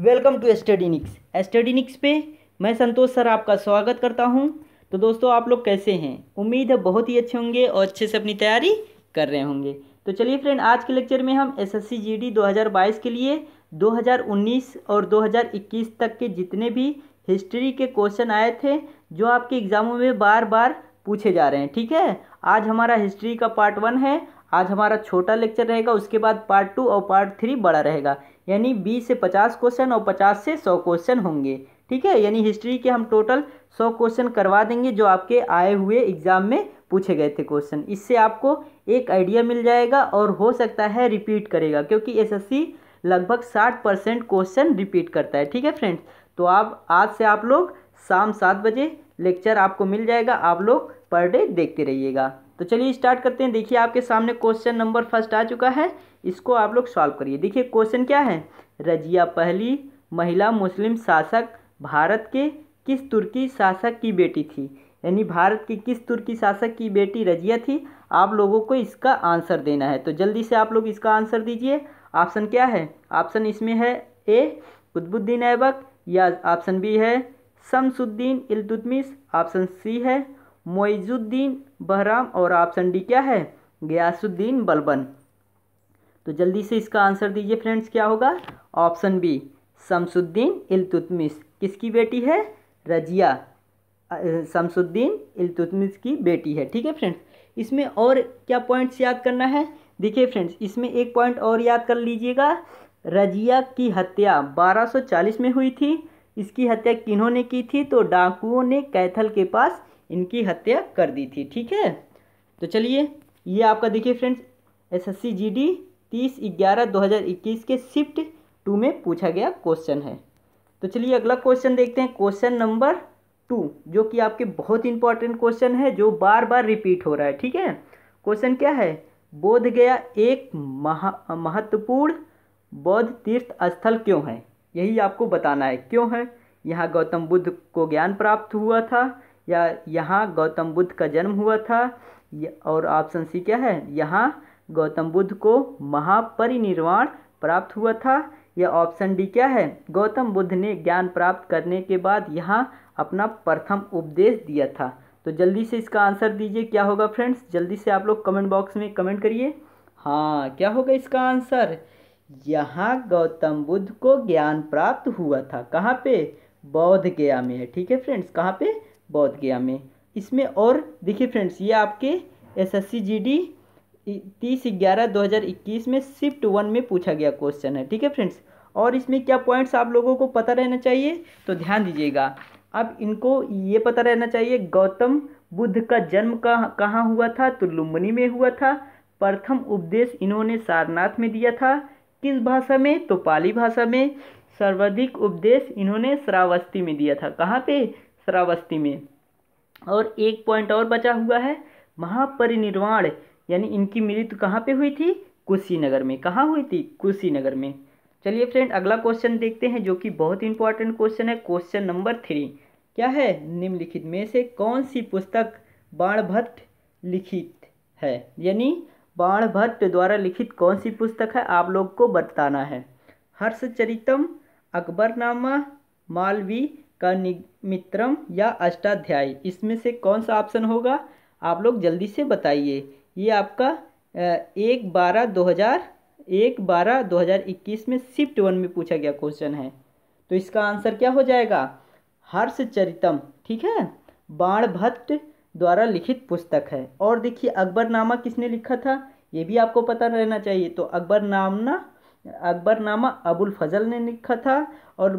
welcome to एस्टेडिनिक्स एस्टेडिनिक्स पे मैं संतोष sir आपका स्वागत करता हूँ तो दोस्तों आप लोग कैसे हैं उम्मीद है बहुत ही अच्छे होंगे और अच्छे से अपनी तैयारी कर रहे होंगे तो चलिए फ्रेंड आज के लेक्चर में हम एसएससी जीडी 2022 के लिए 2019 और 2021 तक के जितने भी हिस्ट्री के क्वेश्चन आए थे जो आपके एग्ज़ामों में बार बार पूछे जा रहे हैं ठीक है आज हमारा हिस्ट्री का पार्ट वन है आज हमारा छोटा लेक्चर रहेगा उसके बाद पार्ट टू और पार्ट थ्री बड़ा रहेगा यानी बीस से पचास क्वेश्चन और पचास से सौ क्वेश्चन होंगे ठीक है यानी हिस्ट्री के हम टोटल सौ क्वेश्चन करवा देंगे जो आपके आए हुए एग्ज़ाम में पूछे गए थे क्वेश्चन इससे आपको एक आइडिया मिल जाएगा और हो सकता है रिपीट करेगा क्योंकि एस लगभग साठ परसेंट क्वेश्चन रिपीट करता है ठीक है फ्रेंड्स तो आप आज से आप लोग शाम सात बजे लेक्चर आपको मिल जाएगा आप लोग पर डे देखते रहिएगा तो चलिए स्टार्ट करते हैं देखिए आपके सामने क्वेश्चन नंबर फर्स्ट आ चुका है इसको आप लोग सॉल्व करिए देखिए क्वेश्चन क्या है रजिया पहली महिला मुस्लिम शासक भारत के किस तुर्की शासक की बेटी थी यानी भारत की किस तुर्की शासक की बेटी रजिया थी आप लोगों को इसका आंसर देना है तो जल्दी से आप लोग इसका आंसर दीजिए ऑप्शन क्या है ऑप्शन इसमें है ए कुतबुद्दीन ऐबक या ऑप्शन बी है शमसुद्दीन इलतुतमिस ऑप्शन सी है मोइजुद्दीन बहराम और ऑप्शन डी क्या है गयासुद्दीन बलबन तो जल्दी से इसका आंसर दीजिए फ्रेंड्स क्या होगा ऑप्शन बी शमसुद्दीन इलतुतमिस किसकी बेटी है रजिया शमसुद्दीन इलतुतमिस की बेटी है ठीक है फ्रेंड्स इसमें और क्या पॉइंट्स याद करना है देखिए फ्रेंड्स इसमें एक पॉइंट और याद कर लीजिएगा रजिया की हत्या 1240 में हुई थी इसकी हत्या किन्होंने की थी तो डाकुओं ने कैथल के पास इनकी हत्या कर दी थी ठीक है तो चलिए ये आपका देखिए friends S S C G D तीस ग्यारह दो हज़ार इक्कीस के शिफ्ट टू में पूछा गया क्वेश्चन है तो चलिए अगला क्वेश्चन देखते हैं क्वेश्चन नंबर टू जो कि आपके बहुत इंपॉर्टेंट क्वेश्चन है जो बार बार रिपीट हो रहा है ठीक है क्वेश्चन क्या है बोध गया एक महा महत्वपूर्ण बौद्ध तीर्थ स्थल क्यों है यही आपको बताना है क्यों है यहाँ गौतम बुद्ध को ज्ञान प्राप्त हुआ था या यहाँ गौतम बुद्ध का जन्म हुआ था और ऑप्शन सी क्या है यहाँ गौतम बुद्ध को महापरिनिर्वाण प्राप्त हुआ था यह ऑप्शन डी क्या है गौतम बुद्ध ने ज्ञान प्राप्त करने के बाद यहाँ अपना प्रथम उपदेश दिया था तो जल्दी से इसका आंसर दीजिए क्या होगा फ्रेंड्स जल्दी से आप लोग कमेंट बॉक्स में कमेंट करिए हाँ क्या होगा इसका आंसर यहाँ गौतम बुद्ध को ज्ञान प्राप्त हुआ था कहाँ पे बौद्ध गया में है ठीक है फ्रेंड्स कहाँ पे बौद्ध गया में इसमें और देखिए फ्रेंड्स ये आपके S S C G D तीस ग्यारह दो हज़ार इक्कीस में शिफ्ट वन में पूछा गया क्वेश्चन है ठीक है फ्रेंड्स और इसमें क्या पॉइंट्स आप लोगों को पता रहना चाहिए तो ध्यान दीजिएगा अब इनको ये पता रहना चाहिए गौतम बुद्ध का जन्म कहाँ कहाँ हुआ था तो लुम्बनी में हुआ था प्रथम उपदेश इन्होंने सारनाथ में दिया था किस भाषा में तो पाली भाषा में सर्वाधिक उपदेश इन्होंने श्रावस्ती में दिया था कहाँ पे श्रावस्ती में और एक पॉइंट और बचा हुआ है महापरिनिर्वाण यानी इनकी मृत्यु कहाँ पे हुई थी कुशीनगर में कहाँ हुई थी कुशीनगर में चलिए फ्रेंड अगला क्वेश्चन देखते हैं जो कि बहुत इंपॉर्टेंट क्वेश्चन है क्वेश्चन नंबर थ्री क्या है निम्नलिखित में से कौन सी पुस्तक बाणभट्ट लिखित है यानी बाणभट्ट द्वारा लिखित कौन सी पुस्तक है आप लोग को बताना है हर्षचरितम अकबरनामा मालवी का निमित्रम या अष्टाध्याय इसमें से कौन सा ऑप्शन होगा आप लोग जल्दी से बताइए ये आपका एक बारह दो हज़ार एक बारह दो हज़ार इक्कीस में शिफ्ट वन में पूछा गया क्वेश्चन है तो इसका आंसर क्या हो जाएगा हर्ष चरितम ठीक है बाण भट्ट द्वारा लिखित पुस्तक है और देखिए अकबरनामा किसने लिखा था ये भी आपको पता रहना चाहिए तो अकबरनामा अकबरनामा अबुल फजल ने लिखा था और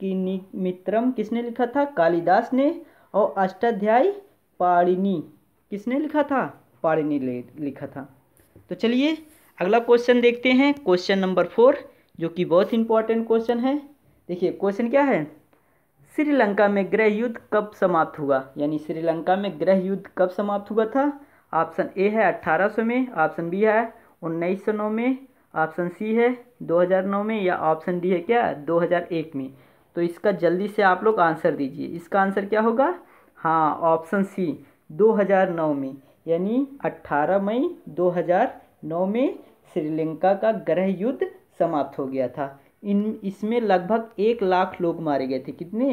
की मित्रम किसने लिखा था कालिदास ने और अष्टाध्यायी पाणिनी किसने लिखा था पाणिनी ने लिखा था तो चलिए अगला क्वेश्चन देखते हैं क्वेश्चन नंबर फोर जो कि बहुत इंपॉर्टेंट क्वेश्चन है देखिए क्वेश्चन क्या है श्रीलंका में गृह युद्ध कब समाप्त हुआ यानी श्रीलंका में गृह युद्ध कब समाप्त हुआ था ऑप्शन ए है 1800 में ऑप्शन बी है उन्नीस में ऑप्शन सी है 2009 में या ऑप्शन डी है क्या 2001 में तो इसका जल्दी से आप लोग आंसर दीजिए इसका आंसर क्या होगा हाँ ऑप्शन सी 2009 में यानी 18 मई 2009 में श्रीलंका का ग्रह युद्ध समाप्त हो गया था इन इसमें लगभग एक लाख लोग मारे गए थे कितने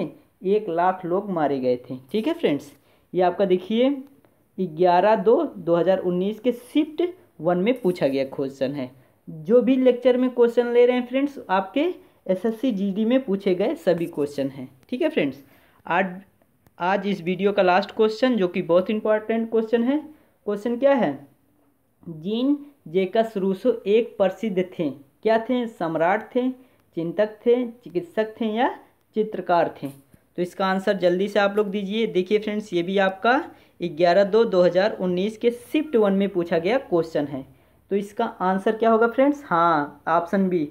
एक लाख लोग मारे गए थे ठीक है फ्रेंड्स ये आपका देखिए ग्यारह दो 2019 के शिफ्ट वन में पूछा गया क्वेश्चन है जो भी लेक्चर में क्वेश्चन ले रहे हैं फ्रेंड्स आपके एसएससी जीडी में पूछे गए सभी क्वेश्चन हैं ठीक है फ्रेंड्स आज आज इस वीडियो का लास्ट क्वेश्चन जो कि बहुत इंपॉर्टेंट क्वेश्चन है क्वेश्चन क्या है जीन जेकस रूसो एक प्रसिद्ध थे क्या थे सम्राट थे चिंतक थे चिकित्सक थे या चित्रकार थे तो इसका आंसर जल्दी से आप लोग दीजिए देखिए फ्रेंड्स ये भी आपका ग्यारह दो दो हज़ार उन्नीस के शिफ्ट वन में पूछा गया क्वेश्चन है तो इसका आंसर क्या होगा फ्रेंड्स हाँ ऑप्शन बी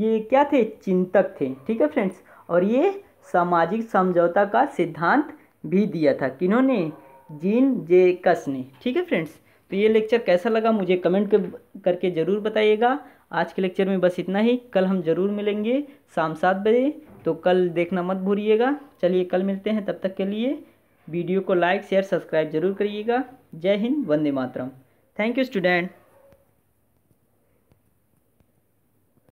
ये क्या थे चिंतक थे ठीक है फ्रेंड्स और ये सामाजिक समझौता का सिद्धांत भी दिया था किन्होंने जीन जे कस ने ठीक है फ्रेंड्स तो ये लेक्चर कैसा लगा मुझे कमेंट करके ज़रूर बताइएगा आज के लेक्चर में बस इतना ही कल हम ज़रूर मिलेंगे शाम सात बजे तो कल देखना मत भूलिएगा चलिए कल मिलते हैं तब तक के लिए वीडियो को लाइक शेयर सब्सक्राइब जरूर करिएगा जय हिंद वंदे मातरम थैंक यू स्टूडेंट